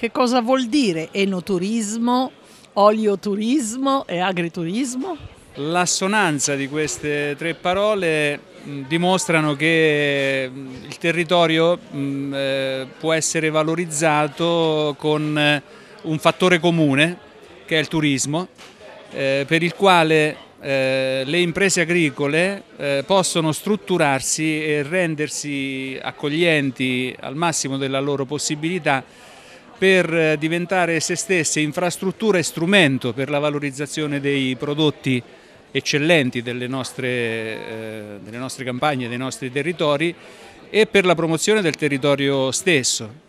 Che cosa vuol dire enoturismo, olioturismo e agriturismo? L'assonanza di queste tre parole mm, dimostrano che mm, il territorio mm, eh, può essere valorizzato con eh, un fattore comune che è il turismo, eh, per il quale le imprese agricole possono strutturarsi e rendersi accoglienti al massimo della loro possibilità per eh, diventare se stesse infrastruttura e strumento per la valorizzazione dei prodotti eccellenti delle nostre, eh, delle nostre campagne, dei nostri territori e per la promozione del territorio stesso.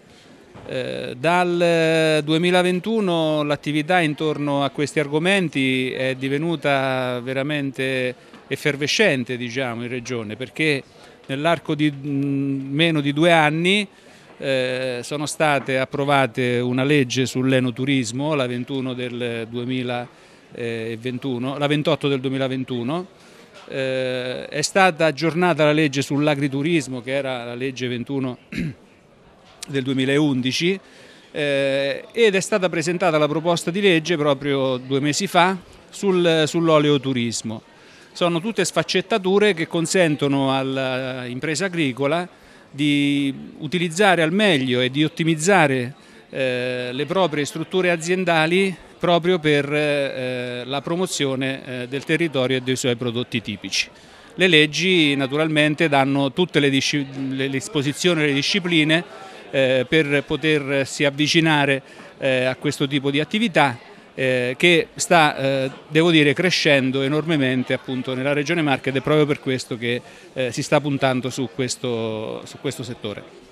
Eh, dal 2021 eh, l'attività intorno a questi argomenti è divenuta veramente effervescente diciamo, in Regione perché nell'arco di mm, meno di due anni eh, sono state approvate una legge sull'enoturismo, la 21 del 2021, eh, la 28 del 2021, eh, è stata aggiornata la legge sull'agriturismo che era la legge 21 del 2011 eh, ed è stata presentata la proposta di legge proprio due mesi fa sul, sull'oleoturismo. Sono tutte sfaccettature che consentono all'impresa agricola di utilizzare al meglio e di ottimizzare eh, le proprie strutture aziendali proprio per eh, eh, la promozione eh, del territorio e dei suoi prodotti tipici. Le leggi naturalmente danno tutte le, le disposizioni e le discipline eh, per potersi avvicinare eh, a questo tipo di attività eh, che sta, eh, devo dire, crescendo enormemente appunto nella regione Marche ed è proprio per questo che eh, si sta puntando su questo, su questo settore.